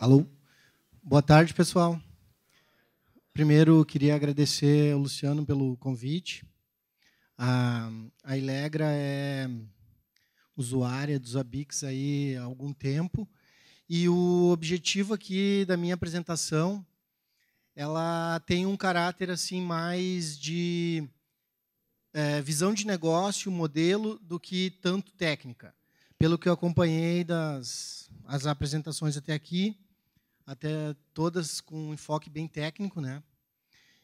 Alô? Boa tarde, pessoal. Primeiro, queria agradecer ao Luciano pelo convite. A, a Ilegra é usuária dos Abix aí há algum tempo. E o objetivo aqui da minha apresentação, ela tem um caráter assim mais de é, visão de negócio, modelo, do que tanto técnica. Pelo que eu acompanhei das as apresentações até aqui, até todas com um enfoque bem técnico, né?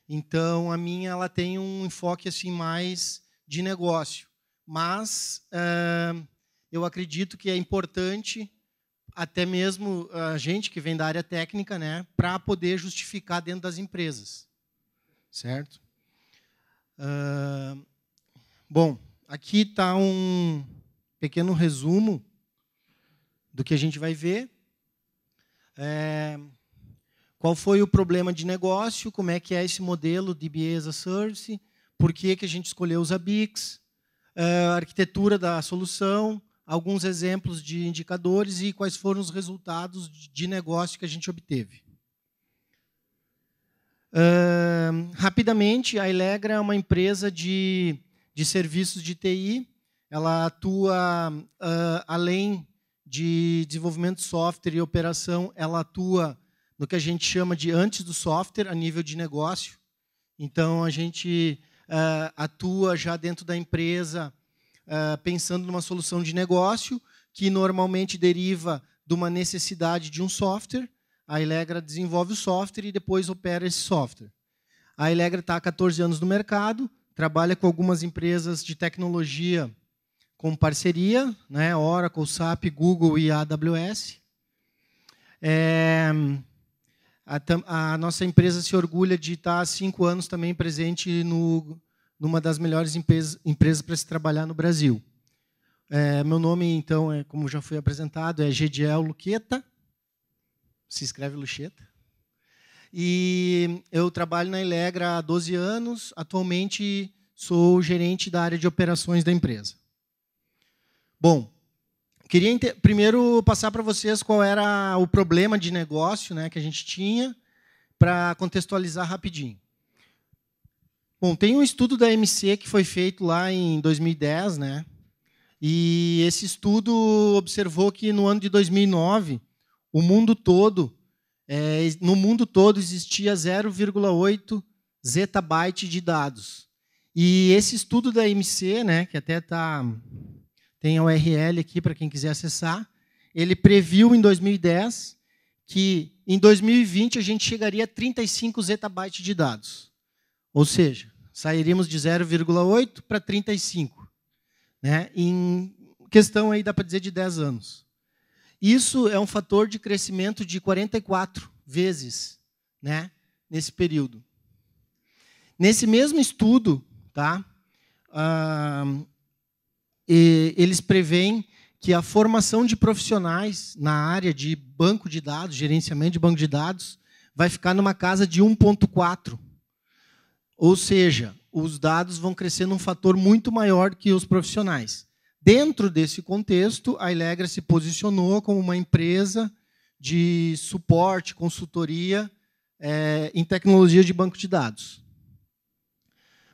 Então a minha ela tem um enfoque assim mais de negócio, mas uh, eu acredito que é importante até mesmo a gente que vem da área técnica, né, para poder justificar dentro das empresas, certo? Uh, bom, aqui está um pequeno resumo do que a gente vai ver. É, qual foi o problema de negócio? Como é que é esse modelo de BA as a Service? Por que, que a gente escolheu os Bix? É, a arquitetura da solução, alguns exemplos de indicadores e quais foram os resultados de negócio que a gente obteve. Uh, rapidamente, a Elegra é uma empresa de, de serviços de TI. Ela atua uh, além de desenvolvimento de software e operação, ela atua no que a gente chama de antes do software, a nível de negócio. Então, a gente uh, atua já dentro da empresa uh, pensando numa solução de negócio que normalmente deriva de uma necessidade de um software. A Elegra desenvolve o software e depois opera esse software. A Elegra está há 14 anos no mercado, trabalha com algumas empresas de tecnologia com parceria, né, Oracle, SAP, Google e AWS. É, a, a, nossa empresa se orgulha de estar há cinco anos também presente no, numa das melhores empresa, empresas para se trabalhar no Brasil. É, meu nome, então, é, como já foi apresentado, é Gediel Luqueta. Se escreve Lucheta. E eu trabalho na Elegra há 12 anos. Atualmente sou gerente da área de operações da empresa. Bom, queria primeiro passar para vocês qual era o problema de negócio né, que a gente tinha, para contextualizar rapidinho. Bom, tem um estudo da MC que foi feito lá em 2010, né? E esse estudo observou que no ano de 2009, o mundo todo, é, no mundo todo existia 0,8 zettabyte de dados. E esse estudo da MC, né, que até está tem a URL aqui para quem quiser acessar. Ele previu em 2010 que em 2020 a gente chegaria a 35 zettabytes de dados. Ou seja, sairíamos de 0,8 para 35. Né? Em questão aí dá para dizer de 10 anos. Isso é um fator de crescimento de 44 vezes né? nesse período. Nesse mesmo estudo, tá? Ah, eles preveem que a formação de profissionais na área de banco de dados, gerenciamento de banco de dados, vai ficar numa casa de 1.4. Ou seja, os dados vão crescer num fator muito maior que os profissionais. Dentro desse contexto, a Ilegra se posicionou como uma empresa de suporte, consultoria é, em tecnologia de banco de dados.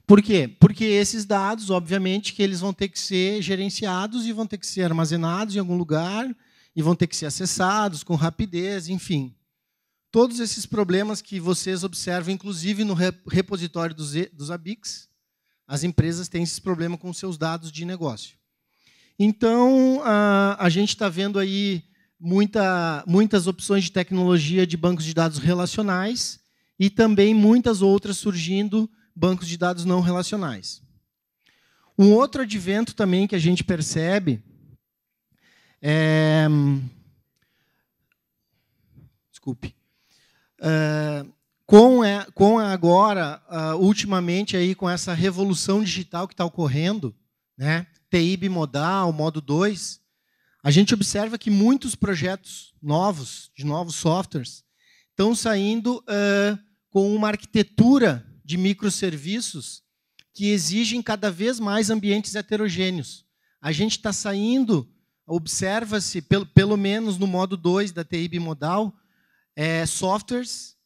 Por quê? Porque esses dados, obviamente, que eles vão ter que ser gerenciados e vão ter que ser armazenados em algum lugar e vão ter que ser acessados com rapidez, enfim. Todos esses problemas que vocês observam, inclusive no repositório dos, dos ABICs, as empresas têm esse problema com seus dados de negócio. Então, a, a gente está vendo aí muita, muitas opções de tecnologia de bancos de dados relacionais e também muitas outras surgindo bancos de dados não relacionais. Um outro advento também que a gente percebe é. Desculpe. É... com, é, com é agora, ultimamente, aí, com essa revolução digital que está ocorrendo, né? TI bimodal, modo 2, a gente observa que muitos projetos novos, de novos softwares, estão saindo uh, com uma arquitetura de microserviços que exigem cada vez mais ambientes heterogêneos. A gente está saindo, observa-se, pelo, pelo menos no modo 2 da TI bimodal, é, softwares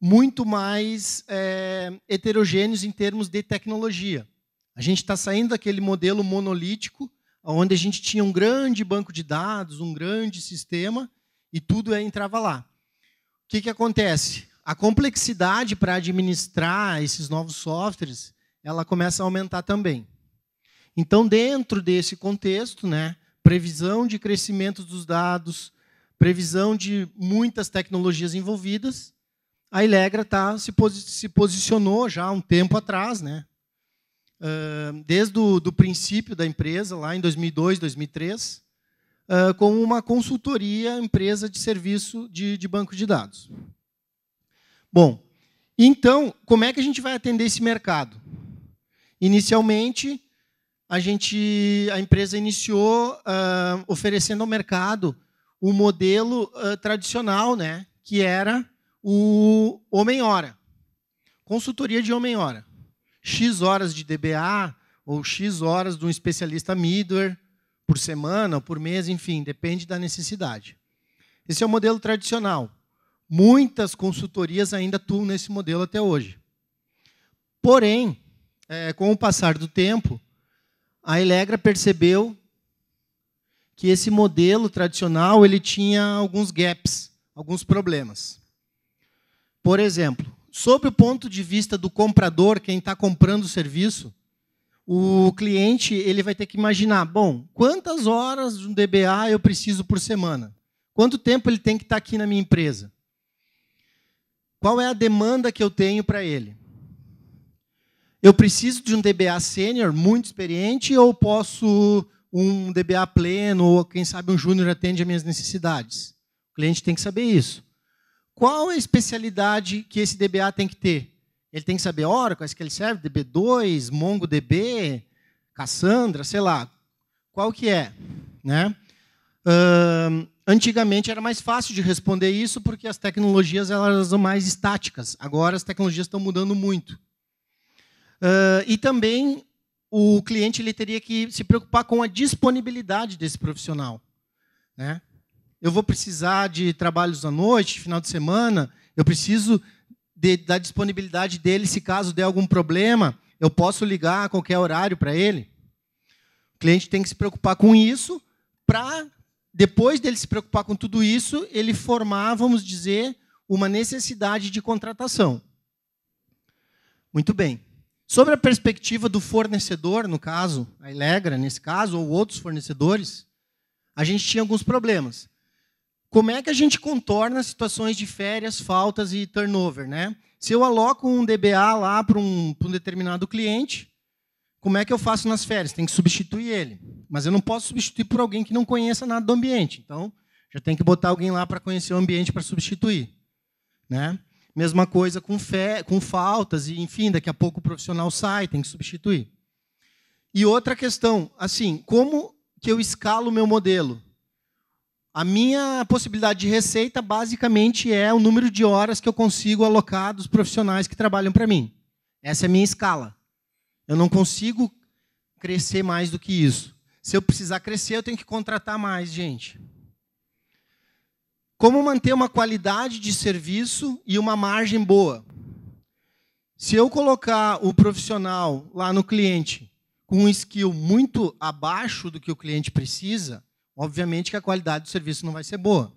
muito mais é, heterogêneos em termos de tecnologia. A gente está saindo daquele modelo monolítico, onde a gente tinha um grande banco de dados, um grande sistema, e tudo é, entrava lá. O que, que acontece? a complexidade para administrar esses novos softwares, ela começa a aumentar também. Então, dentro desse contexto, né, previsão de crescimento dos dados, previsão de muitas tecnologias envolvidas, a Ilegra tá, se, posi se posicionou já há um tempo atrás, né? Uh, desde o do princípio da empresa, lá em 2002, 2003, uh, como uma consultoria, empresa de serviço de, de banco de dados. Bom, então, como é que a gente vai atender esse mercado? Inicialmente, a gente, a empresa iniciou uh, oferecendo ao mercado o modelo uh, tradicional, né, que era o homem-hora. Consultoria de homem-hora. X horas de DBA ou X horas de um especialista middleware por semana, ou por mês, enfim, depende da necessidade. Esse é o modelo tradicional. Muitas consultorias ainda atuam nesse modelo até hoje. Porém, é, com o passar do tempo, a Elegra percebeu que esse modelo tradicional ele tinha alguns gaps, alguns problemas. Por exemplo, sob o ponto de vista do comprador, quem está comprando o serviço, o cliente ele vai ter que imaginar, bom, quantas horas de um DBA eu preciso por semana? Quanto tempo ele tem que estar tá aqui na minha empresa? Qual é a demanda que eu tenho para ele? Eu preciso de um DBA sênior muito experiente ou posso um DBA pleno ou quem sabe um júnior atende às minhas necessidades? O cliente tem que saber isso. Qual a especialidade que esse DBA tem que ter? Ele tem que saber Oracle, SQL Server, DB2, MongoDB, Cassandra, sei lá. Qual que é? Né? Uh, antigamente era mais fácil de responder isso porque as tecnologias elas são mais estáticas. Agora as tecnologias estão mudando muito. Uh, e também o cliente ele teria que se preocupar com a disponibilidade desse profissional. Né? Eu vou precisar de trabalhos à noite, final de semana, eu preciso de, da disponibilidade dele se caso der algum problema, eu posso ligar a qualquer horário para ele. O cliente tem que se preocupar com isso para depois dele se preocupar com tudo isso, ele formávamos vamos dizer, uma necessidade de contratação. Muito bem. Sobre a perspectiva do fornecedor, no caso, a Elegra, nesse caso, ou outros fornecedores, a gente tinha alguns problemas. Como é que a gente contorna situações de férias, faltas e turnover? Né? Se eu aloco um DBA lá para um, para um determinado cliente, como é que eu faço nas férias? Tem que substituir ele. Mas eu não posso substituir por alguém que não conheça nada do ambiente. Então, já tem que botar alguém lá para conhecer o ambiente para substituir. Né? Mesma coisa com, fé, com faltas, e enfim, daqui a pouco o profissional sai, tem que substituir. E outra questão, assim, como que eu escalo o meu modelo? A minha possibilidade de receita basicamente é o número de horas que eu consigo alocar dos profissionais que trabalham para mim. Essa é a minha escala. Eu não consigo crescer mais do que isso. Se eu precisar crescer, eu tenho que contratar mais gente. Como manter uma qualidade de serviço e uma margem boa? Se eu colocar o profissional lá no cliente com um skill muito abaixo do que o cliente precisa, obviamente que a qualidade do serviço não vai ser boa.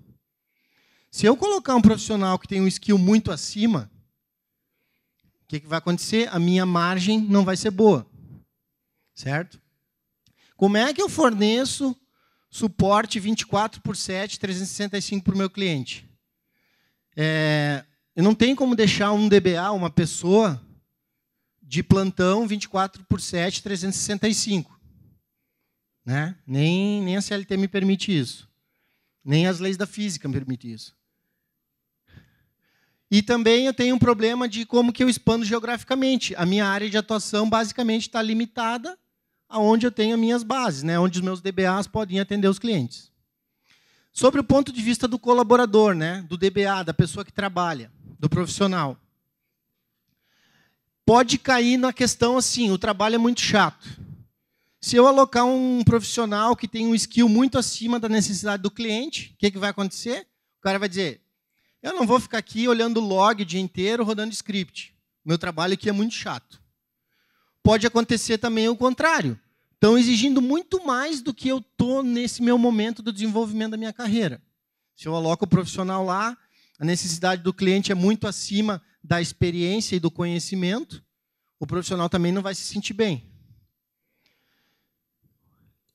Se eu colocar um profissional que tem um skill muito acima, o que, que vai acontecer? A minha margem não vai ser boa. Certo? Como é que eu forneço suporte 24 por 7, 365 para o meu cliente? É, eu não tenho como deixar um DBA, uma pessoa, de plantão 24 por 7, 365. Né? Nem, nem a CLT me permite isso. Nem as leis da física me permitem isso. E também eu tenho um problema de como que eu expando geograficamente. A minha área de atuação basicamente está limitada aonde eu tenho as minhas bases, né? onde os meus DBAs podem atender os clientes. Sobre o ponto de vista do colaborador, né? do DBA, da pessoa que trabalha, do profissional. Pode cair na questão assim, o trabalho é muito chato. Se eu alocar um profissional que tem um skill muito acima da necessidade do cliente, o que, que vai acontecer? O cara vai dizer, eu não vou ficar aqui olhando log o dia inteiro, rodando script. Meu trabalho aqui é muito chato. Pode acontecer também o contrário. Estão exigindo muito mais do que eu estou nesse meu momento do desenvolvimento da minha carreira. Se eu aloco o profissional lá, a necessidade do cliente é muito acima da experiência e do conhecimento, o profissional também não vai se sentir bem.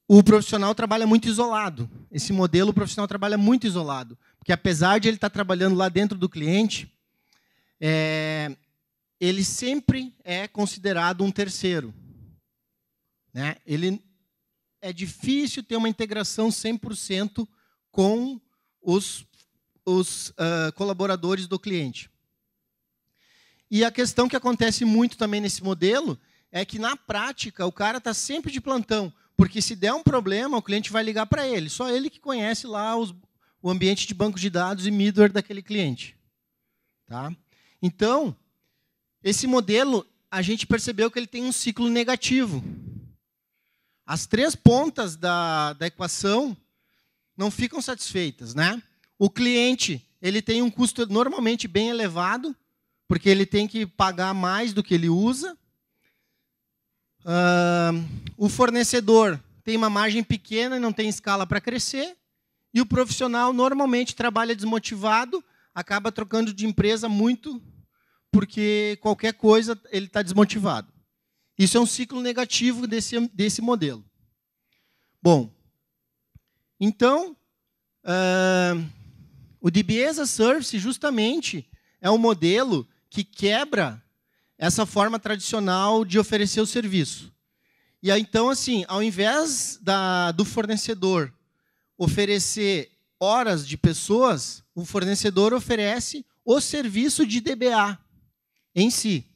O profissional trabalha muito isolado. Esse modelo, o profissional trabalha muito isolado. Porque apesar de ele estar tá trabalhando lá dentro do cliente, é, ele sempre é considerado um terceiro. Né? Ele é difícil ter uma integração 100% com os, os uh, colaboradores do cliente. E a questão que acontece muito também nesse modelo é que, na prática, o cara está sempre de plantão, porque se der um problema, o cliente vai ligar para ele. Só ele que conhece lá os, o ambiente de banco de dados e middleware daquele cliente. Tá? Então, esse modelo, a gente percebeu que ele tem um ciclo negativo. As três pontas da, da equação não ficam satisfeitas. Né? O cliente ele tem um custo normalmente bem elevado, porque ele tem que pagar mais do que ele usa. Uh, o fornecedor tem uma margem pequena e não tem escala para crescer. E o profissional normalmente trabalha desmotivado, acaba trocando de empresa muito, porque qualquer coisa ele está desmotivado. Isso é um ciclo negativo desse, desse modelo. Bom, então, uh, o DBA as a Service justamente é um modelo que quebra essa forma tradicional de oferecer o serviço. E aí, então, assim, ao invés da, do fornecedor oferecer horas de pessoas, o fornecedor oferece o serviço de DBA em si.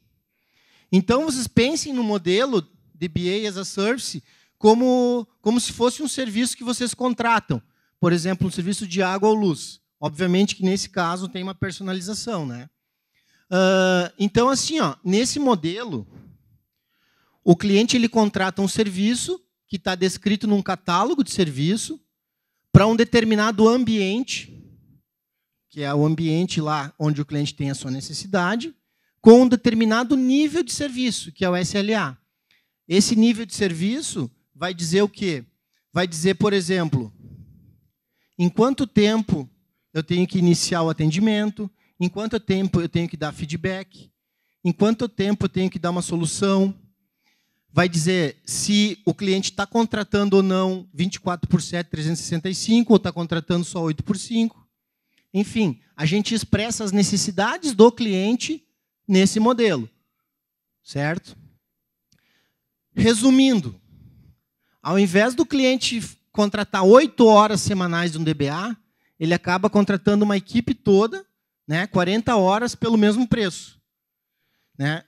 Então, vocês pensem no modelo DBA as a Service como, como se fosse um serviço que vocês contratam. Por exemplo, um serviço de água ou luz. Obviamente que nesse caso tem uma personalização. Né? Uh, então, assim, ó, nesse modelo, o cliente ele contrata um serviço que está descrito num catálogo de serviço para um determinado ambiente, que é o ambiente lá onde o cliente tem a sua necessidade, com um determinado nível de serviço, que é o SLA. Esse nível de serviço vai dizer o quê? Vai dizer, por exemplo, em quanto tempo eu tenho que iniciar o atendimento, em quanto tempo eu tenho que dar feedback, em quanto tempo eu tenho que dar uma solução, vai dizer se o cliente está contratando ou não 24 por 7, 365, ou está contratando só 8 por 5. Enfim, a gente expressa as necessidades do cliente nesse modelo. Certo? Resumindo, ao invés do cliente contratar 8 horas semanais de um DBA, ele acaba contratando uma equipe toda, né, 40 horas pelo mesmo preço. Né?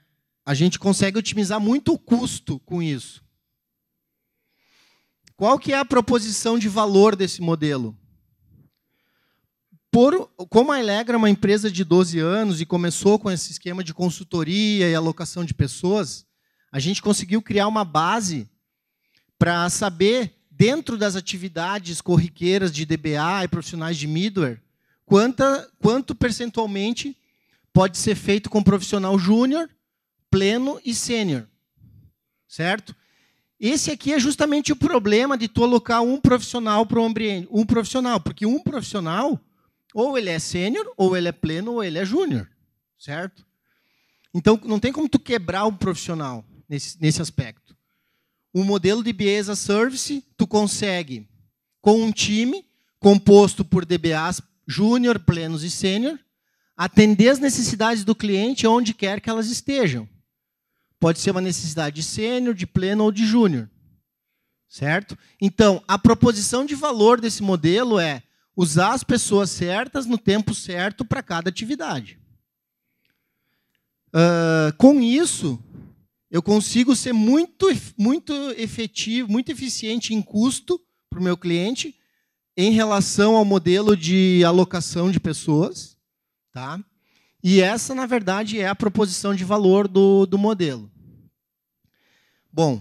a gente consegue otimizar muito o custo com isso. Qual que é a proposição de valor desse modelo? Por, como a Elegra é uma empresa de 12 anos e começou com esse esquema de consultoria e alocação de pessoas, a gente conseguiu criar uma base para saber, dentro das atividades corriqueiras de DBA e profissionais de middleware, quanta, quanto percentualmente pode ser feito com profissional júnior pleno e sênior. Certo? Esse aqui é justamente o problema de tu alocar um profissional para o ambiente, um profissional, porque um profissional ou ele é sênior, ou ele é pleno, ou ele é júnior, certo? Então não tem como tu quebrar o um profissional nesse, nesse aspecto. O modelo de BAs as Service tu consegue com um time composto por DBAs júnior, plenos e sênior, atender as necessidades do cliente onde quer que elas estejam. Pode ser uma necessidade de sênior, de pleno ou de júnior. Certo? Então, a proposição de valor desse modelo é usar as pessoas certas no tempo certo para cada atividade. Uh, com isso, eu consigo ser muito, muito efetivo, muito eficiente em custo para o meu cliente em relação ao modelo de alocação de pessoas. Tá? E essa, na verdade, é a proposição de valor do, do modelo. Bom,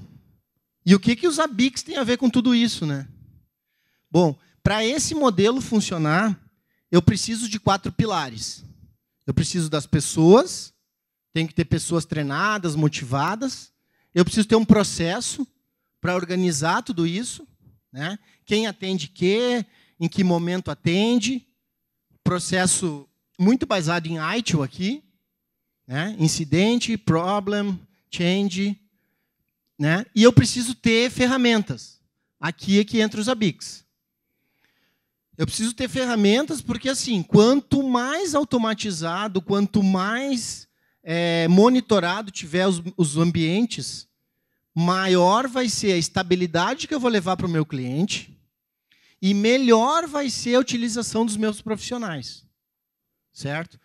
e o que, que os ABICs têm a ver com tudo isso? Né? Bom, para esse modelo funcionar, eu preciso de quatro pilares. Eu preciso das pessoas, tem que ter pessoas treinadas, motivadas. Eu preciso ter um processo para organizar tudo isso. Né? Quem atende que, em que momento atende, processo muito baseado em ITIL aqui, né? incidente, problem, change, né? e eu preciso ter ferramentas. Aqui é que entra os ABICs. Eu preciso ter ferramentas porque, assim, quanto mais automatizado, quanto mais é, monitorado tiver os, os ambientes, maior vai ser a estabilidade que eu vou levar para o meu cliente e melhor vai ser a utilização dos meus profissionais certo?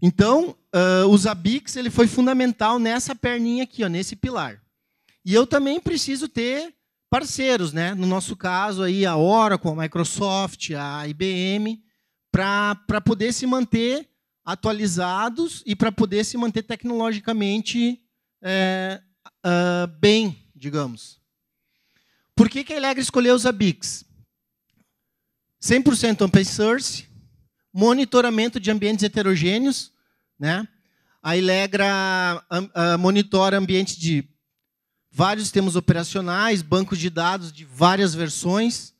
Então, uh, o Zabbix ele foi fundamental nessa perninha aqui, ó, nesse pilar. E eu também preciso ter parceiros, né? No nosso caso aí a Oracle, a Microsoft, a IBM, para poder se manter atualizados e para poder se manter tecnologicamente é, uh, bem, digamos. Por que, que é a Elegra escolheu o Zabbix? 100% open source, monitoramento de ambientes heterogêneos, né? A Ilegra ah, monitora ambientes de vários sistemas operacionais, bancos de dados de várias versões.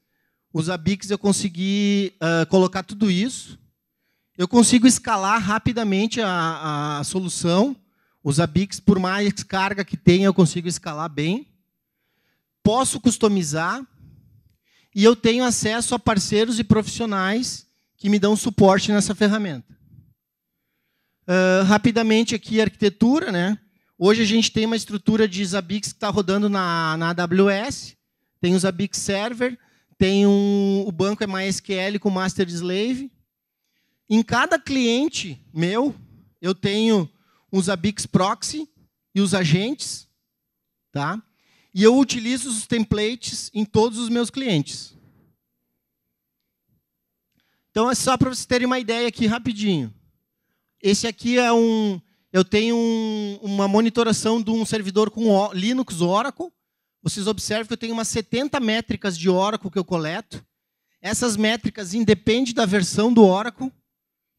Os ABICs eu consegui uh, colocar tudo isso. Eu consigo escalar rapidamente a, a solução. Os ABICs, por mais carga que tenha, eu consigo escalar bem. Posso customizar. E eu tenho acesso a parceiros e profissionais que me dão suporte nessa ferramenta. Uh, rapidamente aqui, arquitetura. Né? Hoje a gente tem uma estrutura de Zabbix que está rodando na, na AWS, tem o Zabbix Server, tem um, o banco é MySQL com Master Slave. Em cada cliente meu, eu tenho o Zabbix Proxy e os agentes, tá? E eu utilizo os templates em todos os meus clientes. Então é só para vocês terem uma ideia aqui rapidinho. Esse aqui é um. Eu tenho um, uma monitoração de um servidor com o, Linux Oracle. Vocês observam que eu tenho umas 70 métricas de Oracle que eu coleto. Essas métricas independem da versão do Oracle,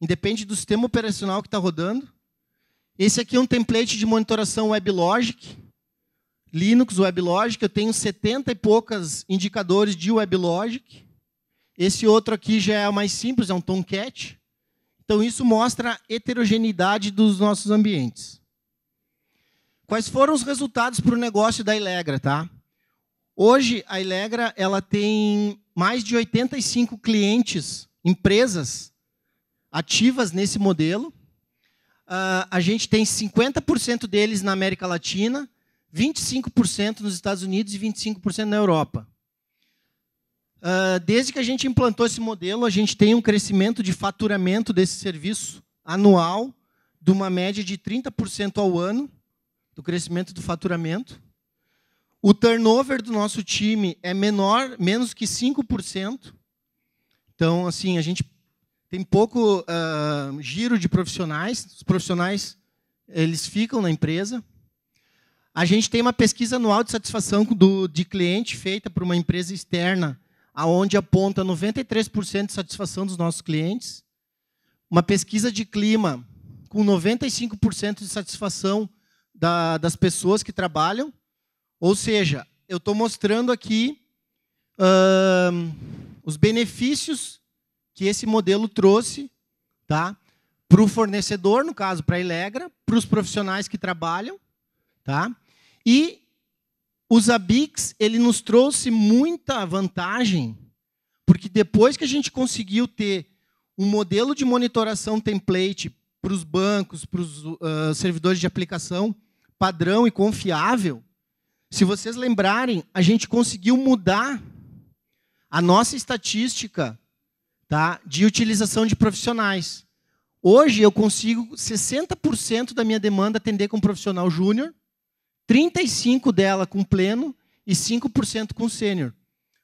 independe do sistema operacional que está rodando. Esse aqui é um template de monitoração WebLogic. Linux WebLogic, eu tenho 70 e poucas indicadores de WebLogic. Esse outro aqui já é mais simples, é um tomcat. Então, isso mostra a heterogeneidade dos nossos ambientes. Quais foram os resultados para o negócio da Ilegra? Tá? Hoje, a Ilegra ela tem mais de 85 clientes, empresas ativas nesse modelo. Uh, a gente tem 50% deles na América Latina, 25% nos Estados Unidos e 25% na Europa. Ah, desde que a gente implantou esse modelo, a gente tem um crescimento de faturamento desse serviço anual de uma média de 30% ao ano, do crescimento do faturamento. O turnover do nosso time é menor, menos que 5%. Então, assim, a gente tem pouco uh, giro de profissionais. Os profissionais, eles ficam na empresa. A gente tem uma pesquisa anual de satisfação do, de cliente feita por uma empresa externa aonde aponta 93% de satisfação dos nossos clientes, uma pesquisa de clima com 95% de satisfação da, das pessoas que trabalham, ou seja, eu estou mostrando aqui uh, os benefícios que esse modelo trouxe, tá? Para o fornecedor, no caso, para a Elegra, para os profissionais que trabalham, tá? E o Zabix ele nos trouxe muita vantagem, porque depois que a gente conseguiu ter um modelo de monitoração template para os bancos, para os uh, ah, servidores de aplicação, padrão e confiável, se vocês lembrarem, a gente conseguiu mudar a nossa estatística tá, de utilização de profissionais. Hoje eu consigo 60% da minha demanda atender com um profissional júnior 35% dela com pleno e 5% com sênior.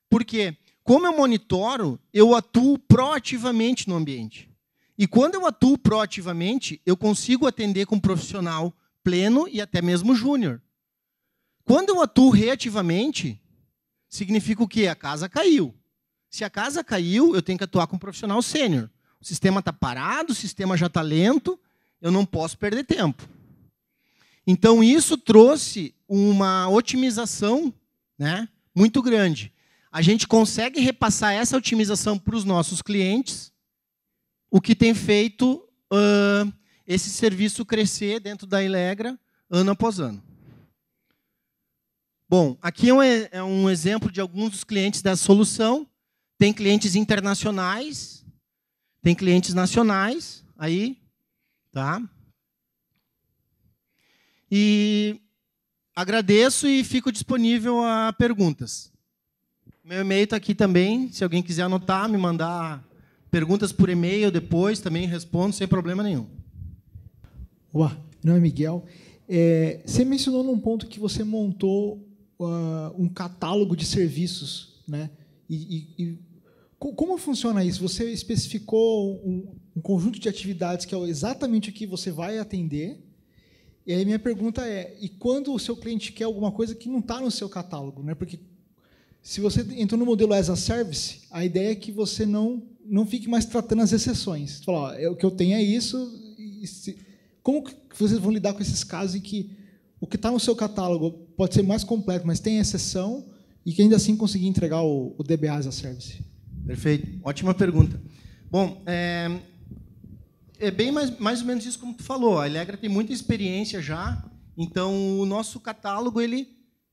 Por quê? Como eu monitoro, eu atuo proativamente no ambiente. E quando eu atuo proativamente, eu consigo atender com um profissional pleno e até mesmo júnior. Quando eu atuo reativamente, significa o quê? A casa caiu. Se a casa caiu, eu tenho que atuar com um profissional sênior. O sistema está parado, o sistema já está lento, eu não posso perder tempo. Então, isso trouxe uma otimização né, muito grande. A gente consegue repassar essa otimização para os nossos clientes, o que tem feito uh, esse serviço crescer dentro da Ilegra ano após ano. Bom, aqui é um, é um exemplo de alguns dos clientes da solução. Tem clientes internacionais, tem clientes nacionais aí, tá? E agradeço e fico disponível a perguntas. Meu e-mail está aqui também, se alguém quiser anotar, me mandar perguntas por e-mail depois, também respondo sem problema nenhum. Olá, meu nome é Miguel. É, você mencionou num ponto que você montou uh, um catálogo de serviços, né? E, e, e como funciona isso? Você especificou um, um conjunto de atividades que é exatamente o que você vai atender, e aí minha pergunta é: e quando o seu cliente quer alguma coisa que não está no seu catálogo, né? Porque se você entrou no modelo as a service, a ideia é que você não não fique mais tratando as exceções. Você fala, ó, é, o que eu tenho é isso. Se, como que vocês vão lidar com esses casos em que o que está no seu catálogo pode ser mais completo, mas tem exceção e que ainda assim conseguir entregar o, o DBA as a service? Perfeito, ótima pergunta. Bom, é, é bem mais, mais ou menos isso como tu falou. A Elegra tem muita experiência já, então o nosso catálogo ele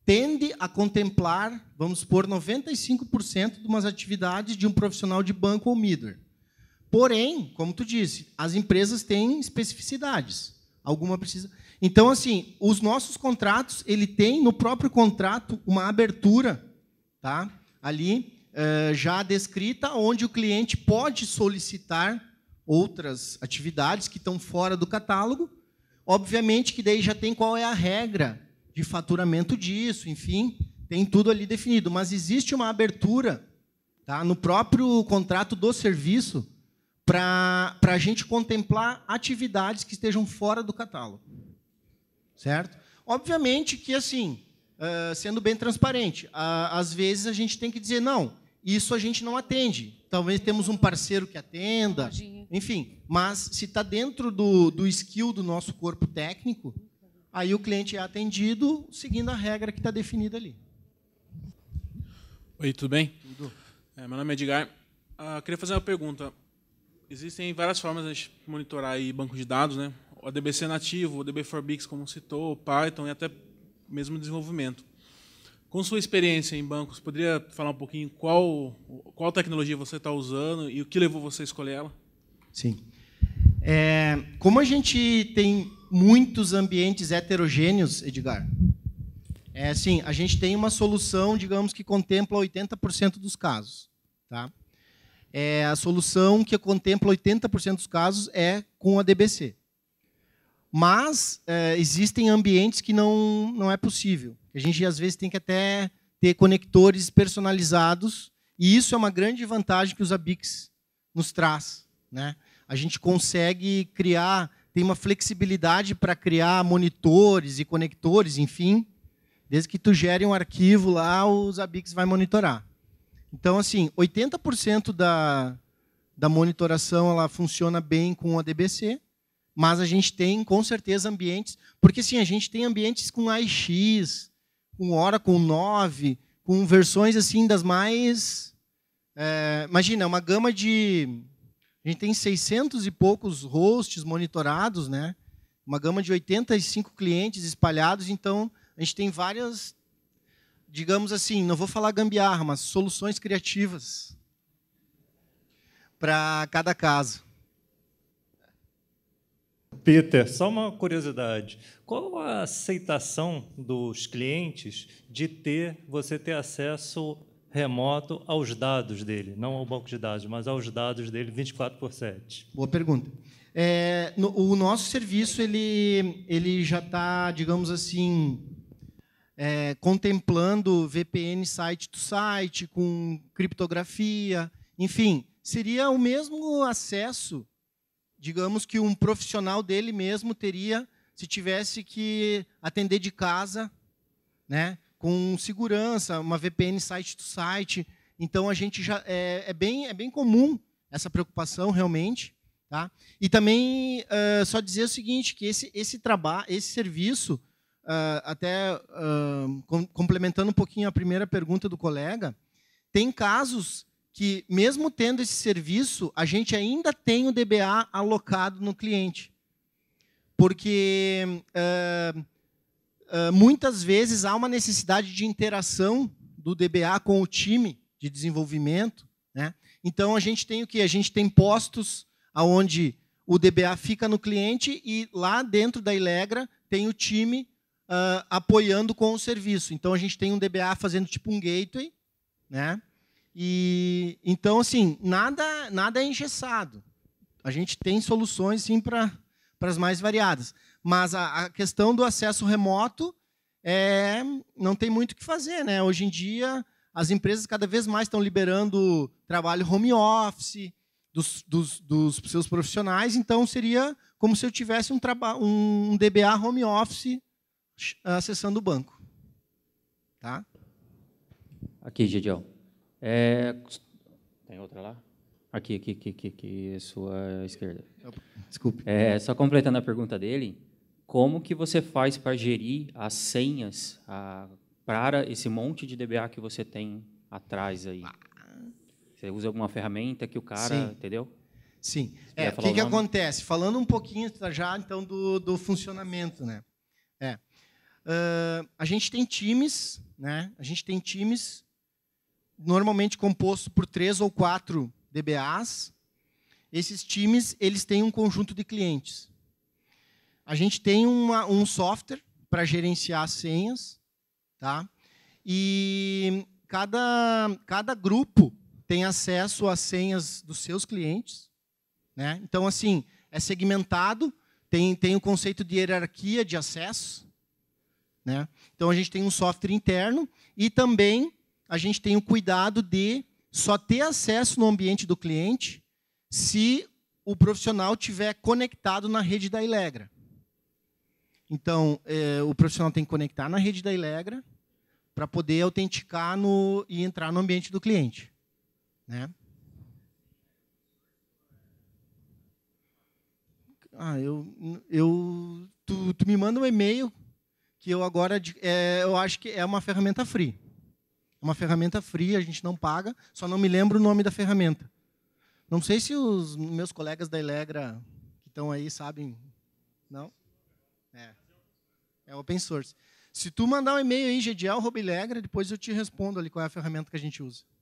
tende a contemplar, vamos supor, 95% de umas atividades de um profissional de banco ou middler. Porém, como tu disse, as empresas têm especificidades. Alguma precisa. Então, assim, os nossos contratos, ele tem no próprio contrato uma abertura, tá? Ali eh, já descrita, onde o cliente pode solicitar outras atividades que estão fora do catálogo. Obviamente que daí já tem qual é a regra de faturamento disso, enfim, tem tudo ali definido. Mas existe uma abertura tá, no próprio contrato do serviço para a gente contemplar atividades que estejam fora do catálogo. Certo? Obviamente que, assim, sendo bem transparente, às vezes a gente tem que dizer, não, isso a gente não atende. Talvez temos um parceiro que atenda. Imagina enfim, mas se está dentro do, do skill do nosso corpo técnico, aí o cliente é atendido seguindo a regra que está definida ali. Oi, tudo bem? Tudo. É, meu nome é Edgar. Ah, queria fazer uma pergunta. Existem várias formas de monitorar aí banco de dados, né? O ADBC nativo, o DB4Bix, como citou, o Python e até mesmo desenvolvimento. Com sua experiência em bancos, poderia falar um pouquinho qual, qual tecnologia você está usando e o que levou você a escolher ela? Sim. É, como a gente tem muitos ambientes heterogêneos, Edgar, é assim, a gente tem uma solução, digamos, que contempla 80% dos casos. Tá? É, a solução que contempla 80% dos casos é com a DBC. Mas é, existem ambientes que não, não é possível. A gente, às vezes, tem que até ter conectores personalizados, e isso é uma grande vantagem que os ABICs nos traz. Né? a gente consegue criar, tem uma flexibilidade para criar monitores e conectores, enfim. Desde que tu gere um arquivo lá, o Zabbix vai monitorar. Então, assim, 80% da, da monitoração ela funciona bem com o ADBC, mas a gente tem, com certeza, ambientes... Porque, sim, a gente tem ambientes com AIX, com Oracle 9, com versões assim das mais... É, imagina, uma gama de a gente tem 600 e poucos hosts monitorados, né? Uma gama de 85 clientes espalhados, então a gente tem várias, digamos assim, não vou falar gambiarra, mas soluções criativas para cada caso. Peter, só uma curiosidade. Qual a aceitação dos clientes de ter você ter acesso remoto aos dados dele, não ao banco de dados, mas aos dados dele 24 por 7? Boa pergunta. É, no, o nosso serviço ele, ele já está, digamos assim, é, contemplando VPN site to site, com criptografia, enfim, seria o mesmo acesso, digamos, que um profissional dele mesmo teria se tivesse que atender de casa, né? com segurança, uma VPN site to site. Então a gente já é, é bem é bem comum essa preocupação realmente, tá? E também uh, só dizer o seguinte que esse esse trabalho, esse serviço, uh, até uh, com, complementando um pouquinho a primeira pergunta do colega, tem casos que mesmo tendo esse serviço, a gente ainda tem o DBA alocado no cliente, porque ah, muitas vezes há uma necessidade de interação do DBA com o time de desenvolvimento. Né? Então a gente tem o que? A gente tem postos onde o DBA fica no cliente e lá dentro da Ilegra tem o time uh, apoiando com o serviço. Então a gente tem um DBA fazendo tipo um gateway, né? E então assim nada nada é engessado. A gente tem soluções sim para para as mais variadas. Mas a, a questão do acesso remoto é, não tem muito o que fazer. Né? Hoje em dia, as empresas cada vez mais estão liberando trabalho home office dos, dos, dos seus profissionais, então seria como se eu tivesse um, um DBA home office acessando o banco. Tá? Aqui, Gidião. É... Tem outra lá? Aqui, aqui, aqui, aqui, aqui, sua esquerda. Desculpe. É, só completando a pergunta dele, como que você faz para gerir as senhas a, para esse monte de DBA que você tem atrás aí? Ah. Você usa alguma ferramenta que o cara, Sim. entendeu? Sim. É, o que, que acontece? Falando um pouquinho tá já então do, do funcionamento, né? É. Uh, a gente tem times, né? A gente tem times normalmente composto por três ou quatro DBAs. Esses times eles têm um conjunto de clientes. A gente tem uma, um software para gerenciar senhas, tá? E cada, cada grupo tem acesso às senhas dos seus clientes, né? Então, assim, é segmentado, tem, tem o conceito de hierarquia de acesso, né? Então, a gente tem um software interno e também a gente tem o cuidado de só ter acesso no ambiente do cliente se o profissional tiver conectado na rede da Ilegra. Então, é, o profissional tem que conectar na rede da Ilegra para poder autenticar no, e entrar no ambiente do cliente. Né? Ah, eu, eu tu, tu me manda um e-mail que eu agora é, eu acho que é uma ferramenta free. Uma ferramenta free, a gente não paga, só não me lembro o nome da ferramenta. Não sei se os meus colegas da Elegra que estão aí sabem. Não? É open source. Se tu mandar um e-mail aí, gediel.robilegra, depois eu te respondo ali qual é a ferramenta que a gente usa.